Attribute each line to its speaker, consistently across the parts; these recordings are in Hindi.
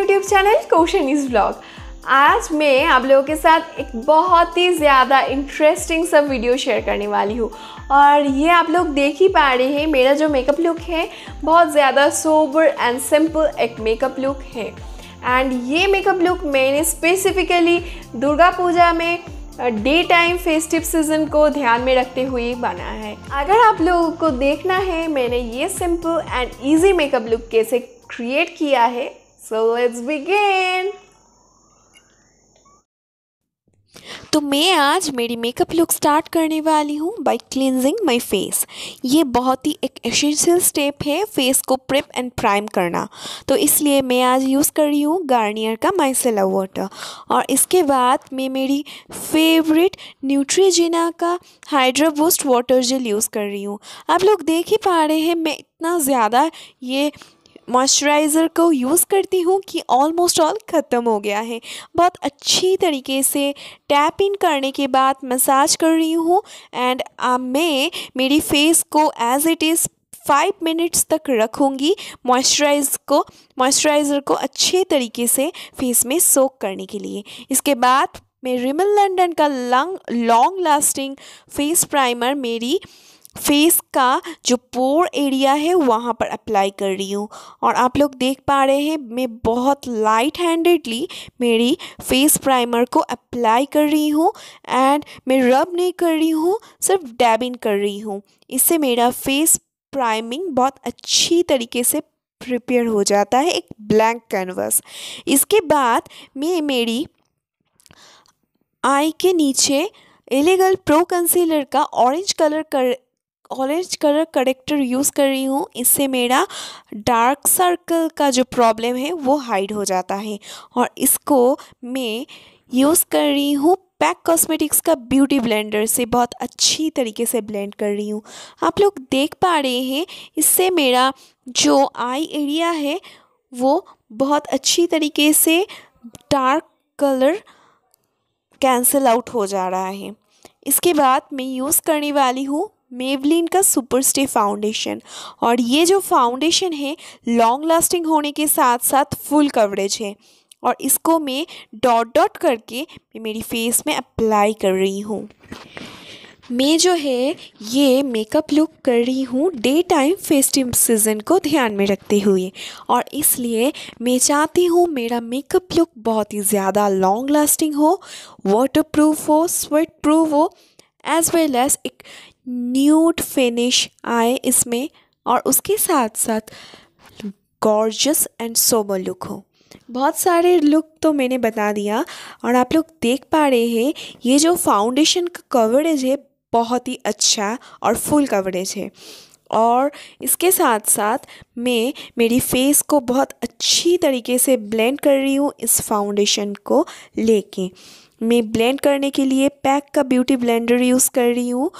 Speaker 1: यूट्यूब चैनल इज ब्लॉग आज मैं आप लोगों के साथ एक बहुत ही ज़्यादा इंटरेस्टिंग सब वीडियो शेयर करने वाली हूँ और ये आप लोग देख ही पा रहे हैं मेरा जो मेकअप लुक है बहुत ज़्यादा सोबर एंड सिंपल एक मेकअप लुक है एंड ये मेकअप लुक मैंने स्पेसिफिकली दुर्गा पूजा में डे टाइम फेस्टिव सीजन को ध्यान में रखते हुए बना है अगर आप लोगों को देखना है मैंने ये simple and easy makeup look कैसे क्रिएट किया है So let's begin. तो
Speaker 2: मैं आज मेरी मेकअप लुक स्टार्ट करने वाली हूँ बाय क्लिनजिंग माय फेस ये बहुत ही एक एसेंशियल स्टेप है फेस को प्रिप एंड प्राइम करना तो इसलिए मैं आज यूज़ कर रही हूँ गार्नियर का माइसेला वाटर और इसके बाद मैं मेरी फेवरेट न्यूट्रीजिना का Hydro Boost water gel use कर रही हूँ आप लोग देख ही पा रहे हैं मैं इतना ज़्यादा ये मॉइस्चराइज़र को यूज़ करती हूँ कि ऑलमोस्ट ऑल ख़त्म हो गया है बहुत अच्छी तरीके से टैप इन करने के बाद मसाज कर रही हूँ एंड uh, मैं मेरी फेस को as it is five minutes तक रखूँगी मॉइस्चराइज को मॉइस्चराइज़र को अच्छे तरीके से फेस में सोक करने के लिए इसके बाद मैं रिमल लंडन का long long lasting face primer मेरी फेस का जो पोर एरिया है वहाँ पर अप्लाई कर रही हूँ और आप लोग देख पा रहे हैं मैं बहुत लाइट हैंडेडली मेरी फेस प्राइमर को अप्लाई कर रही हूँ एंड मैं रब नहीं कर रही हूँ सिर्फ डैबिंग कर रही हूँ इससे मेरा फेस प्राइमिंग बहुत अच्छी तरीके से प्रिपेयर हो जाता है एक ब्लैंक कैनवस इसके बाद मैं मेरी आई के नीचे एलेगल प्रो कंसीलर का ऑरेंज कलर कर ऑरेंज कलर करेक्टर यूज़ कर रही हूँ इससे मेरा डार्क सर्कल का जो प्रॉब्लम है वो हाइड हो जाता है और इसको मैं यूज़ कर रही हूँ पैक कॉस्मेटिक्स का ब्यूटी ब्लेंडर से बहुत अच्छी तरीके से ब्लेंड कर रही हूँ आप लोग देख पा रहे हैं इससे मेरा जो आई एरिया है वो बहुत अच्छी तरीके से डार्क कलर कैंसिल आउट हो जा रहा है इसके बाद मैं यूज़ करने वाली हूँ मेवलिन का सुपर स्टे फाउंडेशन और ये जो फाउंडेशन है लॉन्ग लास्टिंग होने के साथ साथ फुल कवरेज है और इसको मैं डॉट डॉट करके मेरी फेस में अप्लाई कर रही हूँ मैं जो है ये मेकअप लुक कर रही हूँ डे टाइम फेस्टिव सीज़न को ध्यान में रखते हुए और इसलिए मैं चाहती हूँ मेरा मेकअप लुक बहुत ही ज़्यादा लॉन्ग लास्टिंग हो वाटर प्रूफ हो स्वेट प्रूफ हो एज वेल एज एक न्यूट फिनिश आए इसमें और उसके साथ साथ गॉर्जस एंड सोबर लुक हो बहुत सारे लुक तो मैंने बता दिया और आप लोग देख पा रहे हैं ये जो फाउंडेशन का कवरेज है बहुत ही अच्छा और फुल कवरेज है और इसके साथ साथ मैं मेरी फेस को बहुत अच्छी तरीके से ब्लेंड कर रही हूँ इस फाउंडेशन को लेके मैं ब्लेंड करने के लिए पैक का ब्यूटी ब्लेंडर यूज़ कर रही हूँ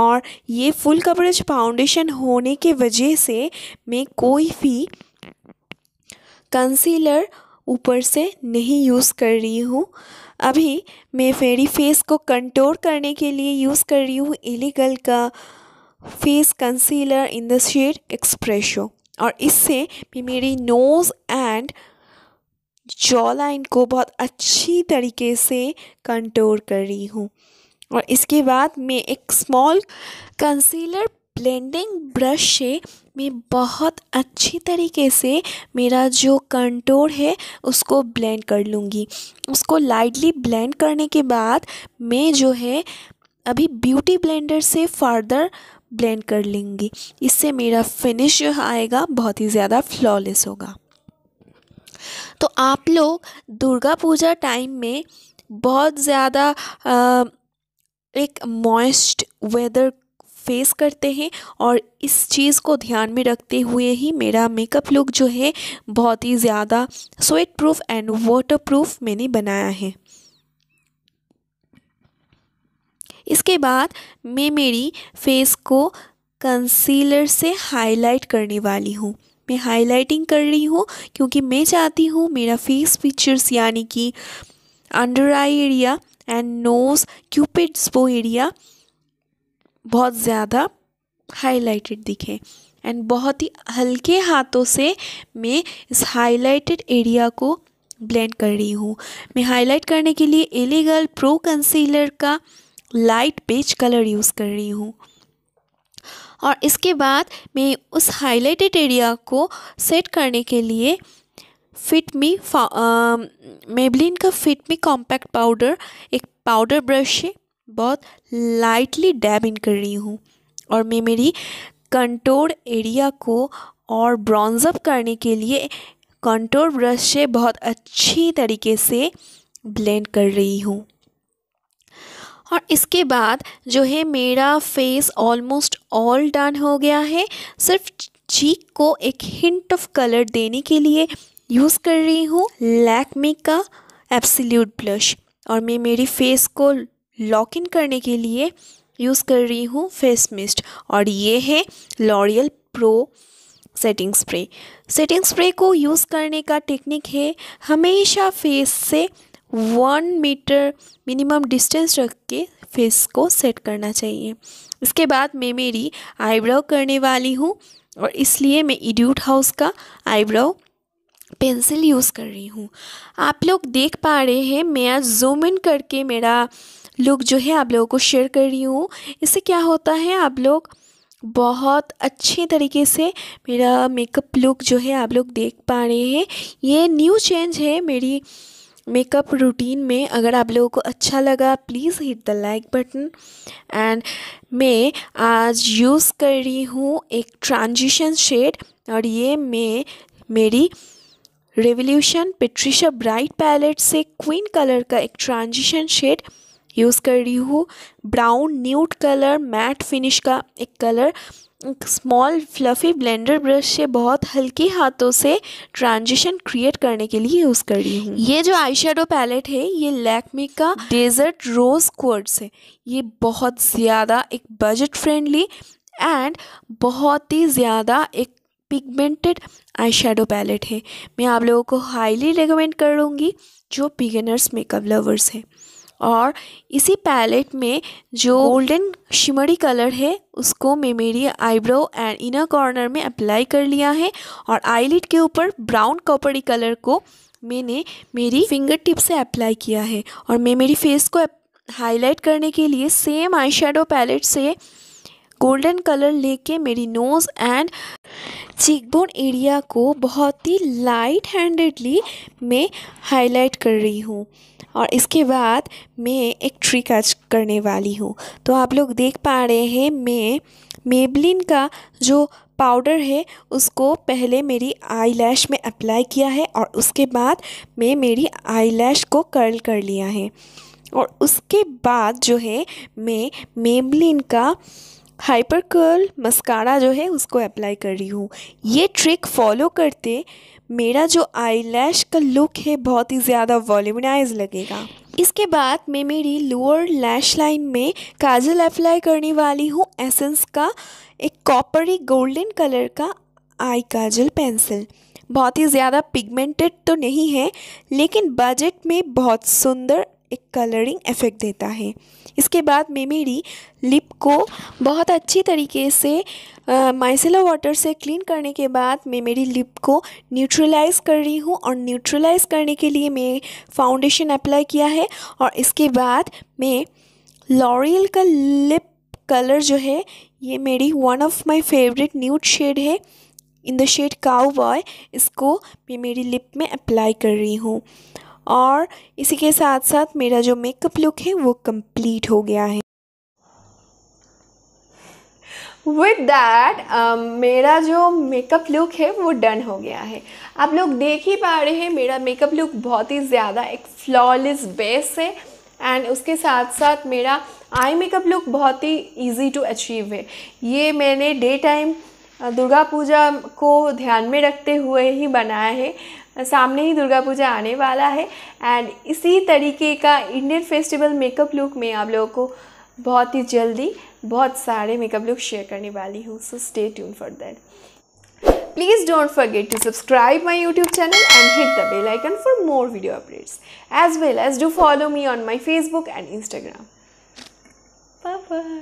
Speaker 2: और ये फुल कवरेज फाउंडेशन होने के वजह से मैं कोई भी कंसीलर ऊपर से नहीं यूज़ कर रही हूँ अभी मैं फेरी फेस को कंट्रोल करने के लिए यूज़ कर रही हूँ एलिगल का face concealer in the shade espresso और इससे भी मेरी नोज़ एंड जॉ लाइन को बहुत अच्छी तरीके से कंटोर कर रही हूँ और इसके बाद मैं एक स्मॉल कंसीलर ब्लेंडिंग ब्रश से मैं बहुत अच्छी तरीके से मेरा जो कंटोर है उसको ब्लेंड कर लूँगी उसको लाइटली ब्लेंड करने के बाद मैं जो है अभी ब्यूटी ब्लेंडर से फर्दर ब्लेंड कर लेंगी इससे मेरा फिनिश जो आएगा बहुत ही ज़्यादा फ्लॉलेस होगा तो आप लोग दुर्गा पूजा टाइम में बहुत ज़्यादा एक मॉइस्ट वेदर फेस करते हैं और इस चीज़ को ध्यान में रखते हुए ही मेरा मेकअप लुक जो है बहुत ही ज़्यादा sweatproof and waterproof मैंने बनाया है इसके बाद मैं मेरी फेस को कंसीलर से हाईलाइट करने वाली हूँ में हाईलाइटिंग कर रही हूँ क्योंकि मैं चाहती हूँ मेरा फेस फीचर्स यानी कि under eye area and nose cupid's वो एरिया बहुत ज़्यादा हाईलाइटेड दिखे एंड बहुत ही हल्के हाथों से मैं इस हाईलाइटेड एरिया को ब्लेंड कर रही हूँ मैं हाईलाइट करने के लिए एलीगल प्रो कंसीलर का लाइट बेज कलर यूज़ कर रही हूँ और इसके बाद मैं उस हाईलाइटेड एरिया को सेट करने के लिए फिट मी मेबलिन का फिट मी कॉम्पैक्ट पाउडर एक पाउडर ब्रश से बहुत लाइटली डैब इन कर रही हूँ और मैं मेरी कंटोर एरिया को और ब्रॉन्ज़अप करने के लिए कंटोर ब्रश से बहुत अच्छी तरीके से ब्लेंड कर रही हूँ और इसके बाद जो है मेरा फेस ऑलमोस्ट ऑल डन हो गया है सिर्फ चीक को एक हिंट ऑफ कलर देने के लिए यूज़ कर रही हूँ लैकमे का एब्सल्यूट ब्लश और मैं मेरी फेस को लॉक इन करने के लिए यूज़ कर रही हूँ फेस मिस्ट और ये है L'Oreal pro setting spray setting spray को यूज़ करने का टेक्निक है हमेशा फेस से वन मीटर मिनिमम डिस्टेंस रख के फेस को सेट करना चाहिए इसके बाद मैं मेरी आईब्रो करने वाली हूँ और इसलिए मैं इड्यूट हाउस का आईब्रो पेंसिल यूज़ कर रही हूँ आप लोग देख पा रहे हैं मैं आज जूम इन करके मेरा लुक जो है आप लोगों को शेयर कर रही हूँ इससे क्या होता है आप लोग बहुत अच्छे तरीके से मेरा मेकअप लुक जो है आप लोग देख पा रहे हैं ये न्यू चेंज है मेरी मेकअप रूटीन में अगर आप लोगों को अच्छा लगा please hit the like button and मैं आज यूज़ कर रही हूँ एक ट्रांजिशन शेड और ये मैं मेरी रेवोल्यूशन पेट्रिशा ब्राइट पैलेट से क्वीन कलर का एक ट्रांजिशन शेड यूज़ कर रही हूँ brown nude colour matte finish का एक कलर एक स्मॉल फ्लफ़ी ब्लेंडर ब्रश से बहुत हल्के हाथों से ट्रांजिशन क्रिएट करने के लिए यूज़ कर रही हूँ ये जो आई पैलेट है ये लैकमी का डेजर्ट रोज़ क्वर्ड्स है ये बहुत ज़्यादा एक बजट फ्रेंडली एंड बहुत ही ज़्यादा एक पिगमेंटेड आई शेडो पैलेट है मैं आप लोगों को हाईली रिकमेंड करूँगी जो बिगेनर्स मेकअप लवर्स हैं और इसी पैलेट में जो गोल्डन शिमरी कलर है उसको मैं मेरी आईब्रो एंड इनर कॉर्नर में अप्लाई कर लिया है और आईलिट के ऊपर ब्राउन कॉपरी कलर को मैंने मेरी फिंगर टिप से अप्लाई किया है और मैं मेरी फेस को हाईलाइट करने के लिए सेम आई पैलेट से गोल्डन कलर लेके मेरी नोज़ एंड चिकबोन एरिया को बहुत ही लाइट हैंडेडली मैं हाईलाइट कर रही हूँ और इसके बाद मैं एक ट्रिक आज करने वाली हूँ तो आप लोग देख पा रहे हैं मैं मेबलिन का जो पाउडर है उसको पहले मेरी आई में अप्लाई किया है और उसके बाद मैं मेरी आई को कर्ल कर लिया है और उसके बाद जो है मैं मेबलिन का हाइपर कर्ल मस्कारा जो है उसको अप्लाई कर रही हूँ ये ट्रिक फॉलो करते मेरा जो आई लैश का लुक है बहुत ही ज़्यादा वॉल्यूमनाइज लगेगा इसके बाद मैं मेरी लोअर लैश लाइन में काजल अप्लाई करने वाली हूँ एसेंस का एक कॉपरी गोल्डन कलर का आई काजल पेंसिल बहुत ही ज़्यादा पिगमेंटेड तो नहीं है लेकिन बजट में बहुत सुंदर एक कलरिंग इफ़ेक्ट देता है इसके बाद मैं मेरी लिप को बहुत अच्छी तरीके से माइसिला वाटर से क्लीन करने के बाद मैं मेरी लिप को न्यूट्रलाइज़ कर रही हूँ और न्यूट्रलाइज़ करने के लिए मैं फाउंडेशन अप्लाई किया है और इसके बाद मैं लॉरियल का लिप कलर जो है ये मेरी one of my favourite nude shade है in the shade cowboy इसको मैं मेरी लिप में अप्लाई कर रही हूँ और इसी के साथ साथ मेरा जो मेकअप लुक है वो कंप्लीट
Speaker 1: हो गया है विद दैट um, मेरा जो मेकअप लुक है वो डन हो गया है आप लोग देख ही पा रहे हैं मेरा मेकअप लुक बहुत ही ज़्यादा एक फ्लॉलेस बेस है एंड उसके साथ साथ मेरा आई मेकअप लुक बहुत ही ईजी टू अचीव है ये मैंने डे टाइम दुर्गा पूजा को ध्यान में रखते हुए ही बनाया है सामने ही दुर्गा पूजा आने वाला है एंड इसी तरीके का इंडियन फेस्टिवल मेकअप लुक में आप लोगों को बहुत ही जल्दी बहुत सारे मेकअप लुक शेयर करने वाली हूँ so stay tuned for that please don't forget to subscribe my YouTube channel and hit the bell icon for more video updates as well as do follow me on my Facebook and Instagram bye